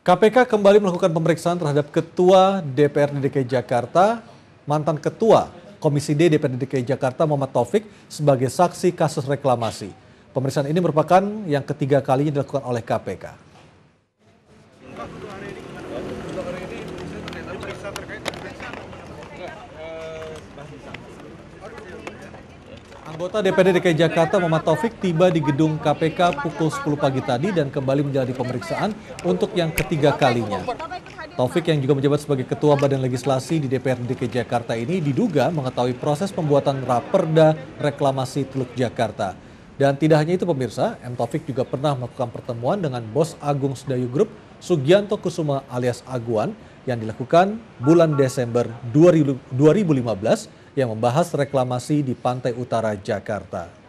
KPK kembali melakukan pemeriksaan terhadap Ketua DPRD DKI Jakarta, mantan Ketua Komisi D DPRD DKI Jakarta Muhammad Taufik sebagai saksi kasus reklamasi. Pemeriksaan ini merupakan yang ketiga kalinya dilakukan oleh KPK. Anggota DPD DKI Jakarta Muhammad Taufik tiba di gedung KPK pukul 10 pagi tadi dan kembali menjalani pemeriksaan untuk yang ketiga kalinya. Taufik yang juga menjabat sebagai Ketua Badan Legislasi di DPRD DKI Jakarta ini diduga mengetahui proses pembuatan raperda reklamasi Teluk Jakarta. Dan tidak hanya itu pemirsa, M. Taufik juga pernah melakukan pertemuan dengan bos Agung Sedayu Group, Sugianto Kusuma alias Aguan, yang dilakukan bulan Desember 2015 yang membahas reklamasi di pantai utara Jakarta.